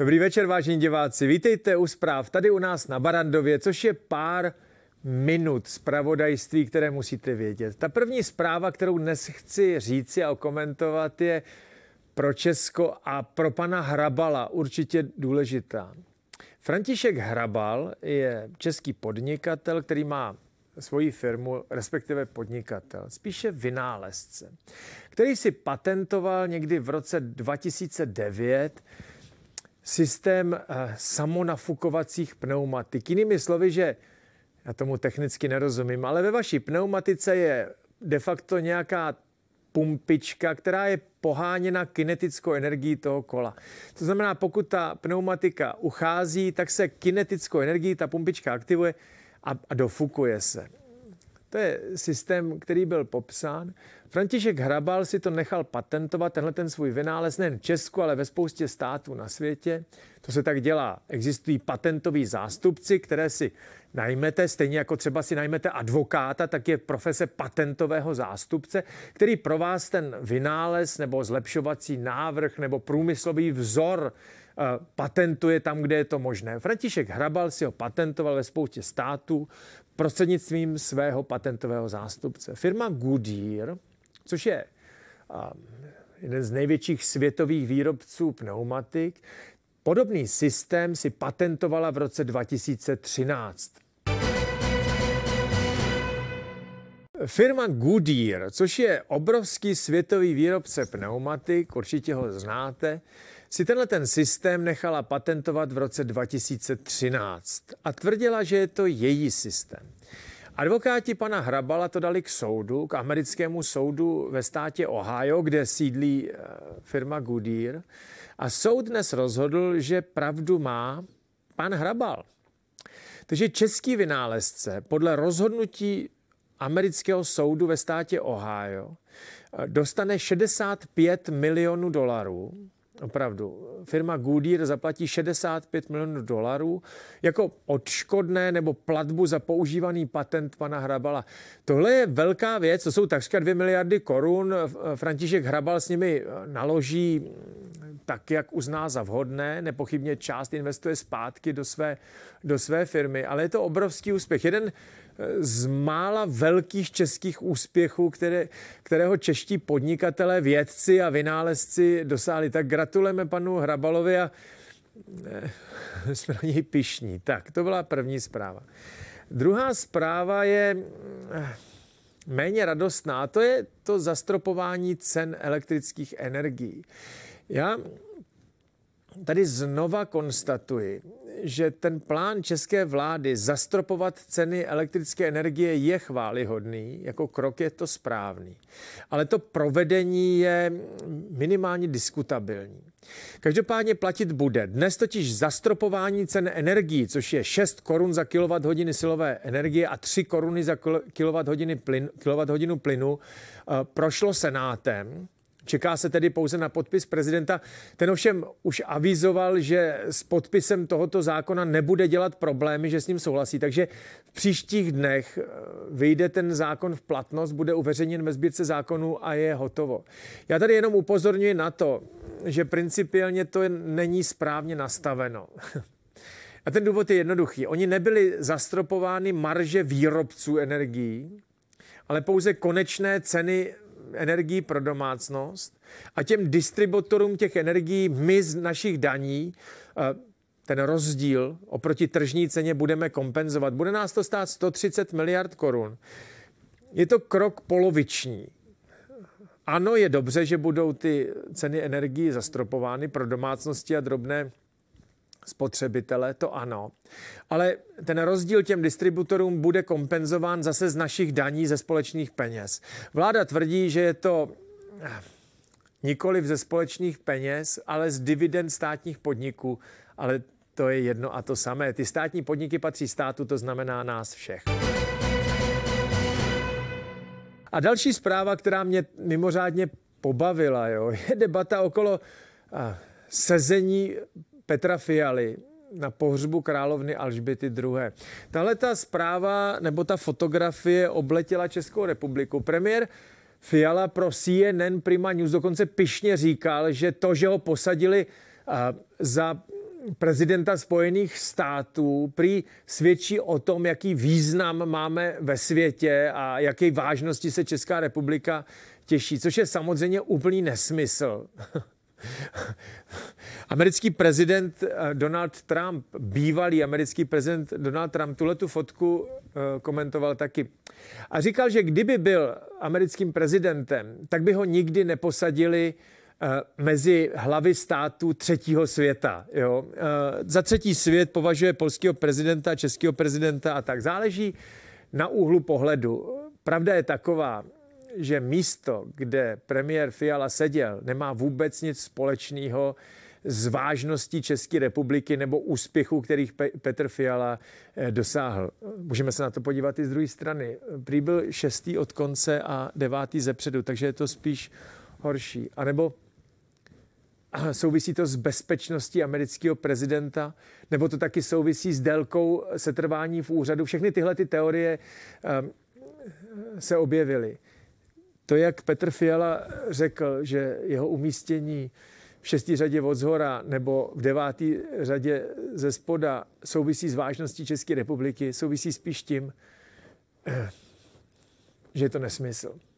Dobrý večer, vážení diváci. Vítejte u zpráv tady u nás na Barandově, což je pár minut zpravodajství, které musíte vědět. Ta první zpráva, kterou dnes chci říci a okomentovat, je pro Česko a pro pana Hrabala určitě důležitá. František Hrabal je český podnikatel, který má svoji firmu, respektive podnikatel, spíše vynálezce, který si patentoval někdy v roce 2009 systém eh, samonafukovacích pneumatik. Jinými slovy, že já tomu technicky nerozumím, ale ve vaší pneumatice je de facto nějaká pumpička, která je poháněna kinetickou energií toho kola. To znamená, pokud ta pneumatika uchází, tak se kinetickou energií ta pumpička aktivuje a, a dofukuje se. To je systém, který byl popsán. František Hrabal si to nechal patentovat, tenhle ten svůj vynález, nejen v Česku, ale ve spoustě států na světě. To se tak dělá. Existují patentoví zástupci, které si najmete, stejně jako třeba si najmete advokáta, tak je profese patentového zástupce, který pro vás ten vynález nebo zlepšovací návrh nebo průmyslový vzor patentuje tam, kde je to možné. František Hrabal si ho patentoval ve spoustě států prostřednictvím svého patentového zástupce. Firma Goodyear, což je jeden z největších světových výrobců pneumatik, podobný systém si patentovala v roce 2013. Firma Goodyear, což je obrovský světový výrobce pneumatik, určitě ho znáte, si tenhle ten systém nechala patentovat v roce 2013 a tvrdila, že je to její systém. Advokáti pana Hrabala to dali k soudu, k americkému soudu ve státě Ohio, kde sídlí eh, firma Goodyear. A soud dnes rozhodl, že pravdu má pan Hrabal. Takže český vynálezce podle rozhodnutí amerického soudu ve státě Ohio eh, dostane 65 milionů dolarů Opravdu. Firma Goodyear zaplatí 65 milionů dolarů jako odškodné nebo platbu za používaný patent pana Hrabala. Tohle je velká věc, to jsou takřka 2 miliardy korun. František Hrabal s nimi eh, naloží mm, tak, jak uzná za vhodné. Nepochybně část investuje zpátky do své, do své firmy, ale je to obrovský úspěch. Jeden eh, z mála velkých českých úspěchů, které, kterého čeští podnikatelé, vědci a vynálezci dosáhli tak gratulujeme panu Hrabalovi a eh, jsme na něj pišní. Tak, to byla první zpráva. Druhá zpráva je eh, méně radostná, a to je to zastropování cen elektrických energií. Já tady znova konstatuji, že ten plán české vlády zastropovat ceny elektrické energie je chválihodný, jako krok je to správný, ale to provedení je minimálně diskutabilní. Každopádně platit bude. Dnes totiž zastropování cen energií, což je 6 korun za kWh silové energie a 3 koruny za kWh plyn, plynu, eh, prošlo Senátem. Čeká se tedy pouze na podpis prezidenta. Ten ovšem už avizoval, že s podpisem tohoto zákona nebude dělat problémy, že s ním souhlasí. Takže v příštích dnech eh, vyjde ten zákon v platnost, bude uveřejněn ve sbírce zákonů a je hotovo. Já tady jenom upozorňuji na to, že principiálně to není správně nastaveno. A ten důvod je jednoduchý. Oni nebyli zastropovány marže výrobců energií, ale pouze konečné ceny energií pro domácnost a těm distributorům těch energií my z našich daní eh, ten rozdíl oproti tržní ceně budeme kompenzovat. Bude nás to stát 130 miliard korun. Je to krok poloviční. Ano, je dobře, že budou ty ceny energií zastropovány pro domácnosti a drobné spotřebitele, to ano. Ale ten rozdíl těm distributorům bude kompenzován zase z našich daní ze společných peněz. Vláda tvrdí, že je to eh, nikoli ze společných peněz, ale z dividend státních podniků, ale to je jedno a to samé. Ty státní podniky patří státu, to znamená nás všech. A další zpráva, která mě mimořádně pobavila, jo, je debata okolo eh, sezení Petra Fialy na pohřbu královny Alžběty II. Tahle ta zpráva nebo ta fotografie obletěla Českou republiku. Premiér Fiala pro CNN Prima News dokonce pišně říkal, že to, že ho posadili za prezidenta Spojených států prý svědčí o tom, jaký význam máme ve světě a jaké vážnosti se Česká republika těší, což je samozřejmě úplný nesmysl. Americký prezident eh, Donald Trump, bývalý americký prezident Donald Trump, tuhle tu fotku eh, komentoval taky. A říkal, že kdyby byl americkým prezidentem, tak by ho nikdy neposadili eh, mezi hlavy států třetího světa. Jo. Za třetí svět považuje polského prezidenta, českého prezidenta a tak. Záleží na úhlu pohledu. Pravda je taková, že místo, kde premiér Fiala seděl, nemá vůbec nic společného z vážnosti České republiky nebo úspěchu, kterých Petr Fiala eh, dosáhl. Můžeme se na to podívat i z druhé strany. Prý byl šestý od konce a devátý ze předu, takže je to spíš horší. A nebo eh, souvisí to s bezpečností amerického prezidenta, nebo to taky souvisí s délkou setrvání v úřadu. Všechny tyhle ty teorie ehm, se objevily. To, jak Petr Fiala řekl, že jeho umístění v šestý řadě od zhora nebo v devátý řadě ze spoda souvisí s vážností České republiky, souvisí spíš tím, eh, že je to nesmysl.